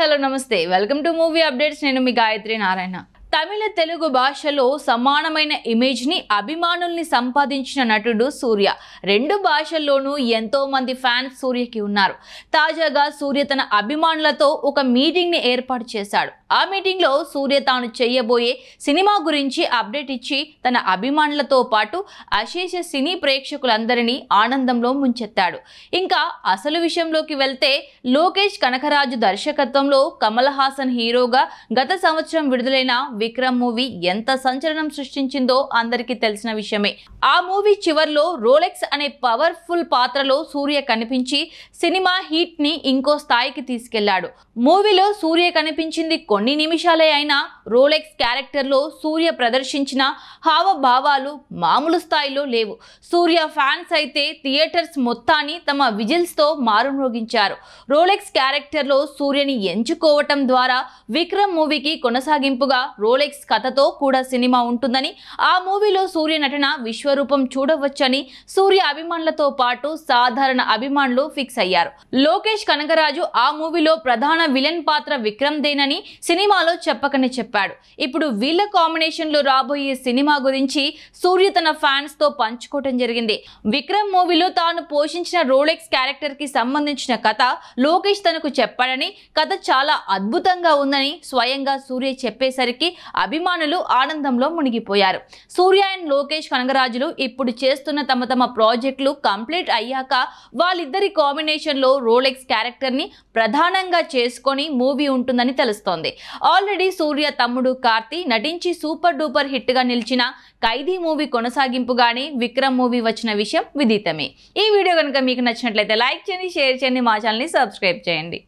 hi hello నమస్తే welcome to movie updates నేను మీ గాయత్రి నారాయణ తమిళ తెలుగు భాషలో సమానమైన ఇమేజ్ని అభిమానుల్ని సంపాదించిన నటుడు సూర్య రెండు భాషల్లోనూ ఎంతో మంది ఫ్యాన్స్ సూర్యకి ఉన్నారు తాజాగా సూర్య తన అభిమానులతో ఒక మీటింగ్ని ఏర్పాటు చేశాడు ఆ మీటింగ్లో సూర్య తాను చేయబోయే సినిమా గురించి అప్డేట్ ఇచ్చి తన అభిమానులతో పాటు అశేష సినీ ప్రేక్షకులందరినీ ఆనందంలో ముంచెత్తాడు ఇంకా అసలు విషయంలోకి వెళ్తే లోకేష్ కనకరాజు దర్శకత్వంలో కమల్ హాసన్ హీరోగా గత సంవత్సరం విడుదలైన విక్రమ్ మూవీ ఎంత సంచలనం సృష్టించిందో అందరికీ తెలిసిన విషయమే ఆ మూవీ చివర్లో రోలెక్స్ అనే పవర్ఫుల్ పాత్రలో సూర్య కనిపించి సినిమా హీట్ని ఇంకో స్థాయికి తీసుకెళ్లాడు మూవీలో సూర్య కనిపించింది కొన్ని నిమిషాలే అయినా రోలెక్స్ క్యారెక్టర్లో సూర్య ప్రదర్శించిన హావభావాలు మామూలు స్థాయిలో లేవు సూర్య ఫ్యాన్స్ అయితే థియేటర్స్ మొత్తాన్ని తమ విజిల్స్తో మారుమ్రోగించారు రోలెక్స్ క్యారెక్టర్లో సూర్యని ఎంచుకోవటం ద్వారా విక్రమ్ మూవీకి కొనసాగింపుగా రో రోలెక్స్ కథతో కూడా సినిమా ఉంటుందని ఆ మూవీలో సూర్య నటన విశ్వరూపం చూడవచ్చని సూర్య అభిమానులతో పాటు సాధారణ అభిమానులు ఫిక్స్ అయ్యారు లోకేష్ కనకరాజు ఆ మూవీలో ప్రధాన విలన్ పాత్ర విక్రమ్ దేనని సినిమాలో చెప్పకనే చెప్పాడు ఇప్పుడు వీళ్ళ కాంబినేషన్లో రాబోయే సినిమా గురించి సూర్య తన ఫ్యాన్స్ తో పంచుకోవటం జరిగింది విక్రమ్ మూవీలో తాను పోషించిన రోలెక్స్ క్యారెక్టర్ కి సంబంధించిన కథ లోకేష్ తనకు చెప్పాడని కథ చాలా అద్భుతంగా ఉందని స్వయంగా సూర్య చెప్పేసరికి అభిమానులు ఆనందంలో మునిగిపోయారు సూర్య అండ్ లోకేష్ కనగరాజులు ఇప్పుడు చేస్తున్న తమ తమ ప్రాజెక్టులు కంప్లీట్ అయ్యాక వాళ్ళిద్దరి కాంబినేషన్లో రోలెక్స్ క్యారెక్టర్ని ప్రధానంగా చేసుకొని మూవీ ఉంటుందని తెలుస్తోంది ఆల్రెడీ సూర్య తమ్ముడు కార్తి నటించి సూపర్ డూపర్ హిట్గా నిలిచిన ఖైదీ మూవీ కొనసాగింపుగానే విక్రమ్ మూవీ వచ్చిన విషయం విదితమే ఈ వీడియో కనుక మీకు నచ్చినట్లయితే లైక్ చేయండి షేర్ చేయండి మా ఛానల్ని సబ్స్క్రైబ్ చేయండి